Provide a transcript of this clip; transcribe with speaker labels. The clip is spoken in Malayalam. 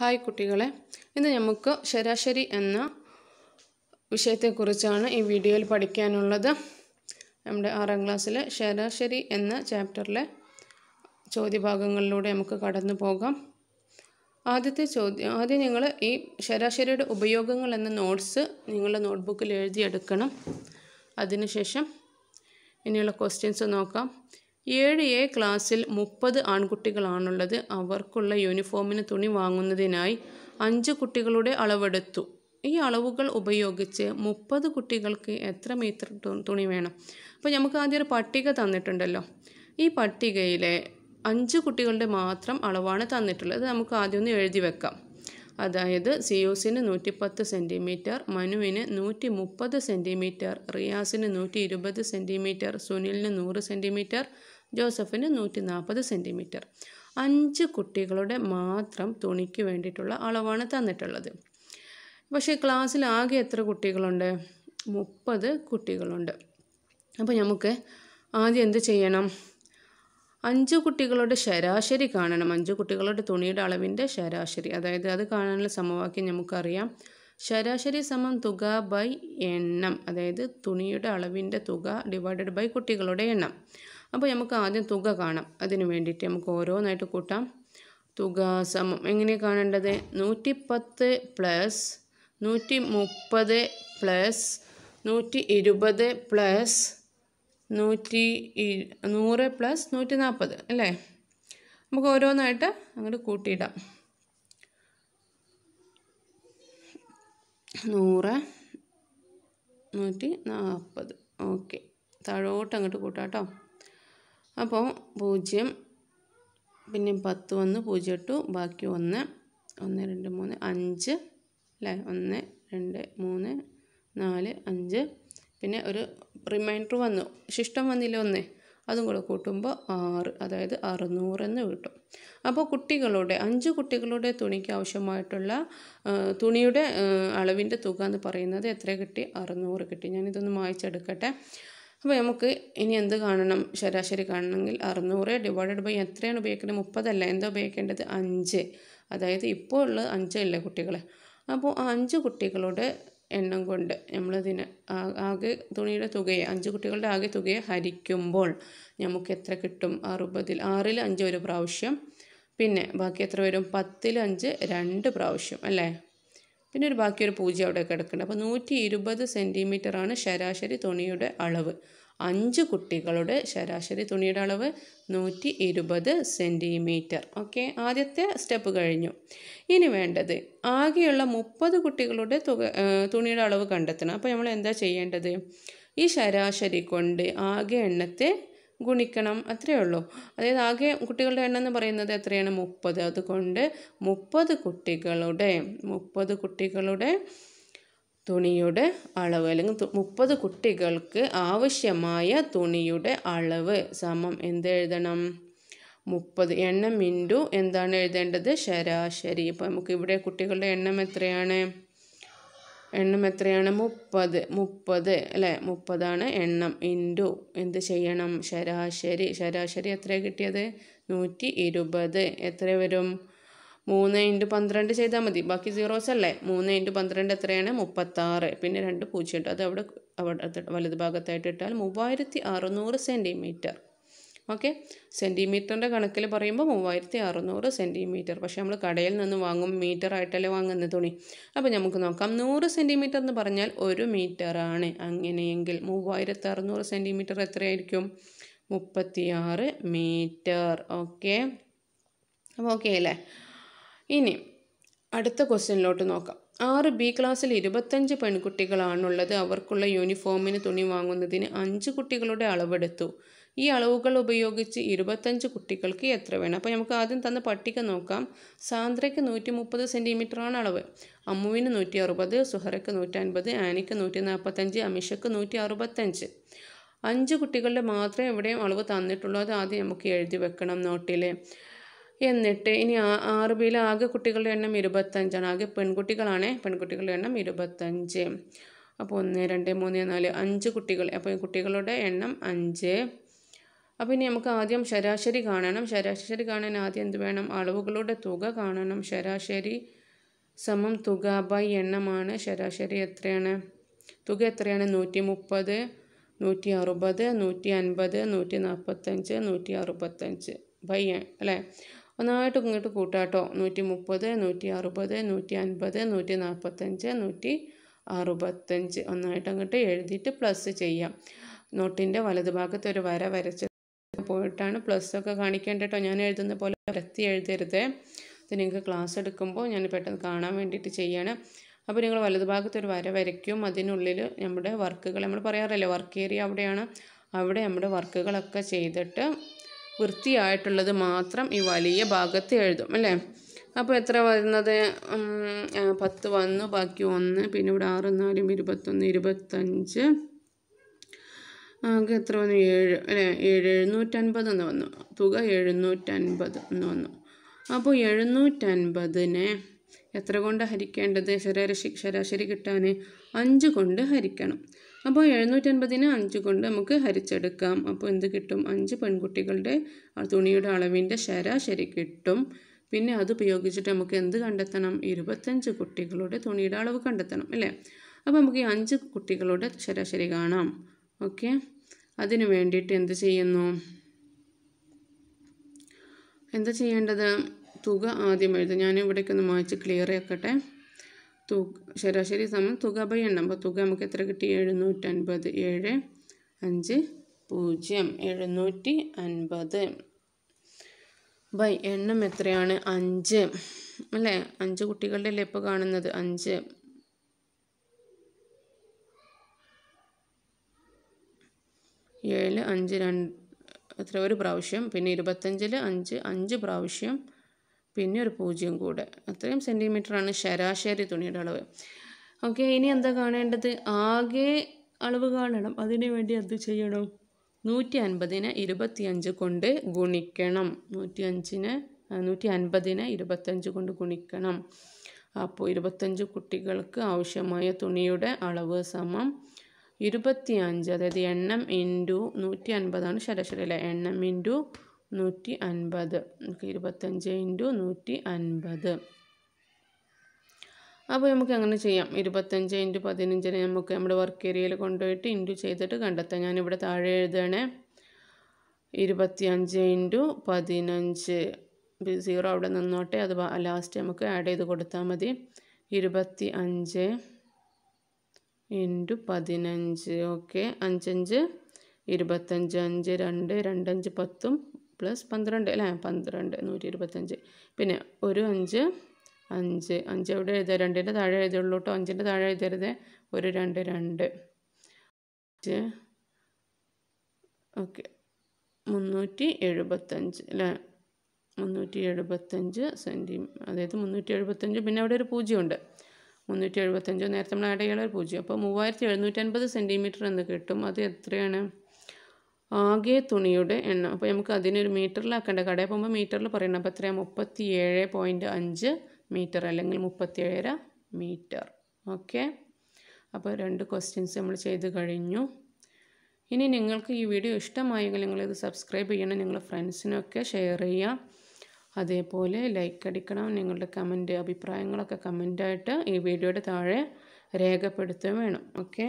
Speaker 1: ഹായ് കുട്ടികളെ ഇന്ന് നമുക്ക് ശരാശരി എന്ന വിഷയത്തെക്കുറിച്ചാണ് ഈ വീഡിയോയിൽ പഠിക്കാനുള്ളത് നമ്മുടെ ആറാം ക്ലാസ്സിലെ ശരാശരി എന്ന ചാപ്റ്ററിലെ ചോദ്യഭാഗങ്ങളിലൂടെ നമുക്ക് കടന്നു പോകാം ആദ്യത്തെ ചോദ്യം ആദ്യം നിങ്ങൾ ഈ ശരാശരിയുടെ ഉപയോഗങ്ങൾ എന്ന നോട്ട്സ് നിങ്ങളുടെ നോട്ട്ബുക്കിൽ എഴുതിയെടുക്കണം അതിനുശേഷം ഇനിയുള്ള ക്വസ്റ്റ്യൻസ് നോക്കാം ഏഴ് എ ക്ലാസ്സിൽ മുപ്പത് ആൺകുട്ടികളാണുള്ളത് അവർക്കുള്ള യൂണിഫോമിന് തുണി വാങ്ങുന്നതിനായി അഞ്ച് കുട്ടികളുടെ അളവെടുത്തു ഈ അളവുകൾ ഉപയോഗിച്ച് മുപ്പത് കുട്ടികൾക്ക് എത്ര മീറ്റർ തുണി വേണം അപ്പോൾ നമുക്ക് ആദ്യം ഒരു പട്ടിക തന്നിട്ടുണ്ടല്ലോ ഈ പട്ടികയിലെ അഞ്ച് കുട്ടികളുടെ മാത്രം അളവാണ് തന്നിട്ടുള്ളത് നമുക്ക് ആദ്യം ഒന്ന് എഴുതി വെക്കാം അതായത് സിയൂസിന് നൂറ്റിപ്പത്ത് സെൻറ്റിമീറ്റർ മനുവിന് നൂറ്റി മുപ്പത് സെൻറ്റിമീറ്റർ റിയാസിന് നൂറ്റി ഇരുപത് സെൻറ്റിമീറ്റർ സുനിലിന് നൂറ് സെൻറ്റിമീറ്റർ ജോസഫിന് നൂറ്റി നാൽപ്പത് സെൻറ്റിമീറ്റർ അഞ്ച് കുട്ടികളുടെ മാത്രം തുണിക്ക് വേണ്ടിയിട്ടുള്ള അളവാണ് തന്നിട്ടുള്ളത് പക്ഷേ ക്ലാസ്സിൽ ആകെ എത്ര കുട്ടികളുണ്ട് മുപ്പത് കുട്ടികളുണ്ട് അപ്പോൾ നമുക്ക് ആദ്യം എന്ത് ചെയ്യണം അഞ്ച് കുട്ടികളുടെ ശരാശരി കാണണം അഞ്ച് കുട്ടികളുടെ തുണിയുടെ അളവിൻ്റെ ശരാശരി അതായത് അത് കാണാനുള്ള സമവാക്യം നമുക്കറിയാം ശരാശരി സമം തുക ബൈ എണ്ണം അതായത് തുണിയുടെ അളവിൻ്റെ തുക ഡിവൈഡഡ് ബൈ കുട്ടികളുടെ എണ്ണം അപ്പോൾ നമുക്ക് ആദ്യം തുക കാണാം അതിന് വേണ്ടിയിട്ട് നമുക്ക് ഓരോന്നായിട്ട് കൂട്ടാം തുക സമം എങ്ങനെ കാണേണ്ടത് നൂറ്റി പത്ത് പ്ലസ് നൂറ്റി മുപ്പത് പ്ലസ് നൂറ്റി ഇരുപത് പ്ലസ് നൂറ്റി നൂറ് പ്ലസ് നൂറ്റി നാൽപ്പത് അല്ലേ നമുക്ക് ഓരോന്നായിട്ട് അങ്ങോട്ട് കൂട്ടിയിടാം നൂറ് നൂറ്റി നാൽപ്പത് ഓക്കെ താഴോട്ട് അങ്ങോട്ട് കൂട്ടാം കേട്ടോ അപ്പോൾ പൂജ്യം പിന്നെ പത്ത് വന്ന് പൂജ്യം ഇട്ടു ബാക്കി ഒന്ന് ഒന്ന് രണ്ട് മൂന്ന് അഞ്ച് അല്ലേ ഒന്ന് രണ്ട് മൂന്ന് നാല് അഞ്ച് പിന്നെ ഒരു റിമൈൻഡർ വന്നു ശിഷ്ടം വന്നില്ല ഒന്നേ അതും കൂടെ കൂട്ടുമ്പോൾ ആറ് അതായത് അറുന്നൂറ് എന്ന് കിട്ടും അപ്പോൾ കുട്ടികളുടെ അഞ്ച് കുട്ടികളുടെ തുണിക്ക് ആവശ്യമായിട്ടുള്ള തുണിയുടെ അളവിൻ്റെ തുക എന്ന് പറയുന്നത് എത്ര കിട്ടി അറുന്നൂറ് കിട്ടി ഞാനിതൊന്ന് മായ്ച്ചെടുക്കട്ടെ അപ്പോൾ നമുക്ക് ഇനി എന്ത് കാണണം ശരാശരി കാണണമെങ്കിൽ അറുന്നൂറ് ഡിവൈഡഡ് ബൈ എത്രയാണ് ഉപയോഗിക്കുന്നത് മുപ്പതല്ല എന്താ ഉപയോഗിക്കേണ്ടത് അഞ്ച് അതായത് ഇപ്പോൾ ഉള്ളത് അഞ്ചല്ലേ കുട്ടികളെ അപ്പോൾ ആ അഞ്ച് കുട്ടികളുടെ എണ്ണം കൊണ്ട് നമ്മളതിന് ആകെ തുണിയുടെ തുകയെ അഞ്ച് കുട്ടികളുടെ ആകെ തുകയെ ഹരിക്കുമ്പോൾ നമുക്ക് എത്ര കിട്ടും അറുപതിൽ ആറിൽ അഞ്ച് ഒരു പ്രാവശ്യം പിന്നെ ബാക്കി എത്ര വരും പത്തിൽ അഞ്ച് രണ്ട് പ്രാവശ്യം അല്ലേ പിന്നെ ഒരു ബാക്കി ഒരു പൂജ്യം അവിടെ കിടക്കുന്നുണ്ട് അപ്പോൾ നൂറ്റി ഇരുപത് സെൻറ്റിമീറ്ററാണ് ശരാശരി തുണിയുടെ അളവ് അഞ്ച് കുട്ടികളുടെ ശരാശരി തുണിയുടെ അളവ് നൂറ്റി ഇരുപത് സെൻറ്റിമീറ്റർ ഓക്കെ ആദ്യത്തെ സ്റ്റെപ്പ് കഴിഞ്ഞു ഇനി വേണ്ടത് ആകെയുള്ള മുപ്പത് കുട്ടികളുടെ തുക തുണിയുടെ അളവ് കണ്ടെത്തണം അപ്പോൾ നമ്മൾ എന്താ ചെയ്യേണ്ടത് ഈ ശരാശരി കൊണ്ട് ആകെ എണ്ണത്തെ ഗുണിക്കണം അത്രയേ ഉള്ളൂ അതായത് ആകെ കുട്ടികളുടെ എണ്ണം എന്ന് പറയുന്നത് എത്രയാണ് മുപ്പത് അതുകൊണ്ട് മുപ്പത് കുട്ടികളുടെ മുപ്പത് കുട്ടികളുടെ തുണിയുടെ അളവ് അല്ലെങ്കിൽ മുപ്പത് കുട്ടികൾക്ക് ആവശ്യമായ തുണിയുടെ അളവ് സമം എന്തെഴുതണം മുപ്പത് എണ്ണം ഇൻറ്റു എന്താണ് എഴുതേണ്ടത് ശരാശരി ഇപ്പം നമുക്ക് ഇവിടെ കുട്ടികളുടെ എണ്ണം എത്രയാണ് എണ്ണം എത്രയാണ് മുപ്പത് മുപ്പത് അല്ലേ മുപ്പതാണ് എണ്ണം ഇൻറ്റു എന്ത് ചെയ്യണം ശരാശരി ശരാശരി എത്രയാണ് കിട്ടിയത് നൂറ്റി ഇരുപത് എത്ര വരും മൂന്ന് ഇൻറ്റു പന്ത്രണ്ട് ചെയ്താൽ മതി ബാക്കി സീറോസ് അല്ലേ മൂന്ന് ഇൻറ്റു പന്ത്രണ്ട് എത്രയാണ് മുപ്പത്താറ് പിന്നെ രണ്ട് പൂജ്യം ഇട്ടു അത് അവിടെ അവിടെ വലത് ഭാഗത്തായിട്ട് ഇട്ടാൽ മൂവായിരത്തി അറുന്നൂറ് സെൻറ്റിമീറ്റർ ഓക്കെ സെൻറ്റിമീറ്ററിൻ്റെ കണക്കിൽ പറയുമ്പോൾ മൂവായിരത്തി അറുന്നൂറ് സെൻറ്റിമീറ്റർ പക്ഷേ നമ്മൾ കടയിൽ നിന്ന് വാങ്ങും മീറ്റർ ആയിട്ടല്ലേ വാങ്ങുന്ന തുണി അപ്പോൾ നമുക്ക് നോക്കാം നൂറ് സെൻറ്റിമീറ്റർ എന്ന് പറഞ്ഞാൽ ഒരു മീറ്ററാണ് അങ്ങനെയെങ്കിൽ മൂവായിരത്തി അറുന്നൂറ് സെൻറ്റിമീറ്റർ എത്രയായിരിക്കും മുപ്പത്തിയാറ് മീറ്റർ ഓക്കെ അപ്പോൾ ഓക്കെ അല്ലേ ഇനി അടുത്ത ക്വസ്റ്റ്യനിലോട്ട് നോക്കാം ആറ് ബി ക്ലാസ്സിൽ ഇരുപത്തഞ്ച് പെൺകുട്ടികളാണുള്ളത് അവർക്കുള്ള യൂണിഫോമിന് തുണി വാങ്ങുന്നതിന് അഞ്ച് കുട്ടികളുടെ അളവെടുത്തു ഈ അളവുകൾ ഉപയോഗിച്ച് ഇരുപത്തഞ്ച് കുട്ടികൾക്ക് എത്ര വേണം അപ്പോൾ നമുക്ക് ആദ്യം തന്ന പട്ടിക നോക്കാം സാന്ദ്രയ്ക്ക് നൂറ്റി മുപ്പത് സെൻറ്റിമീറ്ററാണ് അളവ് അമ്മുവിന് നൂറ്റി അറുപത് സുഹറയ്ക്ക് നൂറ്റൻപത് ആനയ്ക്ക് നൂറ്റി നാൽപ്പത്തഞ്ച് അമിഷയ്ക്ക് നൂറ്റി അറുപത്തഞ്ച് അഞ്ച് കുട്ടികളുടെ മാത്രമേ എവിടെയും അളവ് തന്നിട്ടുള്ളൂ അത് ആദ്യം നമുക്ക് എഴുതി വെക്കണം നോട്ടിൽ എന്നിട്ട് ഇനി ആറ് ബിയിൽ ആകെ കുട്ടികളുടെ എണ്ണം ഇരുപത്തഞ്ചാണ് ആകെ പെൺകുട്ടികളാണ് പെൺകുട്ടികളുടെ എണ്ണം ഇരുപത്തഞ്ച് അപ്പോൾ ഒന്ന് രണ്ട് മൂന്ന് നാല് അഞ്ച് കുട്ടികൾ അപ്പോൾ ഈ കുട്ടികളുടെ എണ്ണം അഞ്ച് അപ്പോൾ ഇനി നമുക്ക് ആദ്യം ശരാശരി കാണണം ശരാശരി കാണാൻ ആദ്യം എന്ത് വേണം അളവുകളുടെ തുക കാണണം ശരാശരി സമം തുക ബൈ എണ്ണമാണ് ശരാശരി എത്രയാണ് തുക എത്രയാണ് നൂറ്റി മുപ്പത് നൂറ്റി അറുപത് നൂറ്റി അൻപത് നൂറ്റി നാൽപ്പത്തഞ്ച് നൂറ്റി അറുപത്തഞ്ച് ബൈ അല്ലേ ഒന്നായിട്ട് ഇങ്ങോട്ട് കൂട്ടാട്ടോ നൂറ്റി മുപ്പത് നൂറ്റി അറുപത് നൂറ്റി അൻപത് നൂറ്റി നാൽപ്പത്തഞ്ച് നൂറ്റി അറുപത്തഞ്ച് ഒന്നായിട്ട് അങ്ങോട്ട് എഴുതിയിട്ട് പ്ലസ് ചെയ്യാം നോട്ടിൻ്റെ വലതുഭാഗത്ത് ഒരു വര വരച്ച് പോയിട്ടാണ് പ്ലസ് ഒക്കെ കാണിക്കേണ്ട കേട്ടോ ഞാൻ എഴുതുന്ന പോലെ വരത്തി എഴുതരുത് അത് നിങ്ങൾക്ക് ക്ലാസ് എടുക്കുമ്പോൾ ഞാൻ പെട്ടെന്ന് കാണാൻ വേണ്ടിയിട്ട് ചെയ്യാണ് അപ്പോൾ നിങ്ങൾ വലതുഭാഗത്ത് ഒരു വര വരയ്ക്കും അതിനുള്ളിൽ നമ്മുടെ വർക്കുകൾ നമ്മൾ പറയാറില്ലേ വർക്ക് ഏരിയ അവിടെയാണ് അവിടെ നമ്മുടെ വർക്കുകളൊക്കെ ചെയ്തിട്ട് വൃത്തിയായിട്ടുള്ളത് മാത്രം ഈ വലിയ ഭാഗത്ത് എഴുതും അല്ലേ അപ്പോൾ എത്ര വരുന്നത് പത്ത് വന്നു ബാക്കി ഒന്ന് പിന്നെ ഇവിടെ ആറ് നാലും ഇരുപത്തൊന്ന് ഇരുപത്തഞ്ച് ആകെ എത്ര വന്നു ഏഴ് അല്ലേ ഏഴ് എഴുന്നൂറ്റൻപത് എന്ന് വന്നു തുക എഴുന്നൂറ്റൻപത് എന്ന് വന്നു അപ്പോൾ എഴുന്നൂറ്റൻപതിനെ എത്ര കൊണ്ട് ഹരിക്കേണ്ടത് ശരാശരി ശരാശരി കിട്ടാൻ അഞ്ച് കൊണ്ട് ഹരിക്കണം അപ്പോൾ എഴുന്നൂറ്റൻപതിന് അഞ്ച് കൊണ്ട് നമുക്ക് ഹരിച്ചെടുക്കാം അപ്പോൾ എന്ത് കിട്ടും അഞ്ച് പെൺകുട്ടികളുടെ തുണിയുടെ അളവിൻ്റെ ശരാശരി കിട്ടും പിന്നെ അത് ഉപയോഗിച്ചിട്ട് നമുക്ക് എന്ത് കണ്ടെത്തണം ഇരുപത്തഞ്ച് കുട്ടികളുടെ തുണിയുടെ അളവ് കണ്ടെത്തണം അല്ലേ അപ്പോൾ നമുക്ക് ഈ അഞ്ച് കുട്ടികളുടെ ശരാശരി കാണാം ഓക്കെ അതിനു വേണ്ടിയിട്ട് എന്ത് ചെയ്യുന്നു എന്താ ചെയ്യേണ്ടത് തുക ആദ്യം എഴുതും ഞാനിവിടേക്കൊന്ന് ഒന്ന് മായ്ച്ച് ക്ലിയർ ആക്കട്ടെ തുക ശരാശരി സമം തുക ബൈ എണ്ണം അപ്പോൾ തുക നമുക്ക് എത്ര കിട്ടി എഴുന്നൂറ്റൻപത് ഏഴ് അഞ്ച് പൂജ്യം എഴുന്നൂറ്റി അൻപത് ബൈ എണ്ണം എത്രയാണ് അഞ്ച് അല്ലേ അഞ്ച് കുട്ടികളുടെ അല്ലേ ഇപ്പോൾ കാണുന്നത് അഞ്ച് ഏഴ് അഞ്ച് രണ്ട് എത്ര ഒരു പ്രാവശ്യം പിന്നെ ഇരുപത്തഞ്ചിൽ അഞ്ച് അഞ്ച് പ്രാവശ്യം പിന്നെ ഒരു പൂജ്യം കൂടെ അത്രയും സെൻറ്റിമീറ്ററാണ് ശരാശരി തുണിയുടെ അളവ് ഓക്കെ ഇനി എന്താ കാണേണ്ടത് ആകെ അളവ് കാണണം അതിനു വേണ്ടി എന്ത് ചെയ്യണം നൂറ്റി അൻപതിനെ ഇരുപത്തിയഞ്ച് കൊണ്ട് ഗുണിക്കണം നൂറ്റി അഞ്ചിന് നൂറ്റി അൻപതിനെ ഇരുപത്തഞ്ച് കൊണ്ട് ഗുണിക്കണം അപ്പോൾ ഇരുപത്തഞ്ച് കുട്ടികൾക്ക് ആവശ്യമായ തുണിയുടെ അളവ് സമം ഇരുപത്തിയഞ്ച് അതായത് എണ്ണം ഇൻറ്റു നൂറ്റി അൻപതാണ് ശരാശരി അല്ലേ എണ്ണം ഇൻറ്റു നൂറ്റി അൻപത് ഇരുപത്തഞ്ച് ഇൻറ്റു നൂറ്റി അൻപത് അപ്പോൾ നമുക്ക് അങ്ങനെ ചെയ്യാം ഇരുപത്തഞ്ച് ഇൻറ്റു പതിനഞ്ചിനെ നമുക്ക് നമ്മുടെ വർക്ക് ഏരിയയിൽ കൊണ്ടുപോയിട്ട് ഇൻറ്റു ചെയ്തിട്ട് കണ്ടെത്താം ഞാനിവിടെ താഴെ എഴുതണേ ഇരുപത്തി അഞ്ച് ഇൻറ്റു പതിനഞ്ച് സീറോ അവിടെ നിന്നോട്ടെ അത് ലാസ്റ്റ് നമുക്ക് ആഡ് ചെയ്ത് കൊടുത്താൽ മതി ഇരുപത്തി അഞ്ച് ഇൻറ്റു പതിനഞ്ച് ഓക്കെ അഞ്ചഞ്ച് ഇരുപത്തഞ്ച് അഞ്ച് രണ്ട് രണ്ടഞ്ച് പത്തും പ്ലസ് പന്ത്രണ്ട് അല്ലേ പന്ത്രണ്ട് നൂറ്റി ഇരുപത്തഞ്ച് പിന്നെ ഒരു അഞ്ച് അഞ്ച് അഞ്ച് എവിടെ എഴുതുക രണ്ടിൻ്റെ താഴെ എഴുതുള്ളൂ കേട്ടോ അഞ്ചിൻ്റെ താഴെ എഴുതരുത് ഒരു രണ്ട് രണ്ട് അഞ്ച് ഓക്കെ മുന്നൂറ്റി എഴുപത്തഞ്ച് അല്ലേ മുന്നൂറ്റി എഴുപത്തഞ്ച് സെൻറ്റി അതായത് മുന്നൂറ്റി എഴുപത്തഞ്ച് പിന്നെ അവിടെ ഒരു പൂജ്യമുണ്ട് മുന്നൂറ്റി എഴുപത്തഞ്ച് നേരത്തെ നമ്മൾ ആഡ് ചെയ്യാനുള്ള ഒരു പൂജ്യം അപ്പോൾ മൂവായിരത്തി എഴുന്നൂറ്റി അൻപത് സെൻറ്റിമീറ്റർ എന്ന് കിട്ടും അത് എത്രയാണ് ആകെ തുണിയുടെ എണ്ണം അപ്പോൾ നമുക്ക് അതിനൊരു മീറ്ററിലാക്കേണ്ട കടയിൽ പോകുമ്പോൾ മീറ്ററിൽ പറയണം അപ്പോൾ എത്രയാണ് മുപ്പത്തി ഏഴ് പോയിൻറ്റ് അഞ്ച് മീറ്റർ അല്ലെങ്കിൽ മുപ്പത്തിയേഴര മീറ്റർ ഓക്കെ അപ്പോൾ രണ്ട് ക്വസ്റ്റ്യൻസ് നമ്മൾ ചെയ്ത് കഴിഞ്ഞു ഇനി നിങ്ങൾക്ക് ഈ വീഡിയോ ഇഷ്ടമായെങ്കിൽ നിങ്ങളിത് സബ്സ്ക്രൈബ് ചെയ്യണം നിങ്ങൾ ഫ്രണ്ട്സിനൊക്കെ ഷെയർ ചെയ്യാം അതേപോലെ ലൈക്ക് അടിക്കണം നിങ്ങളുടെ കമൻറ്റ് അഭിപ്രായങ്ങളൊക്കെ കമൻ്റായിട്ട് ഈ വീഡിയോയുടെ താഴെ രേഖപ്പെടുത്തുകയും വേണം ഓക്കെ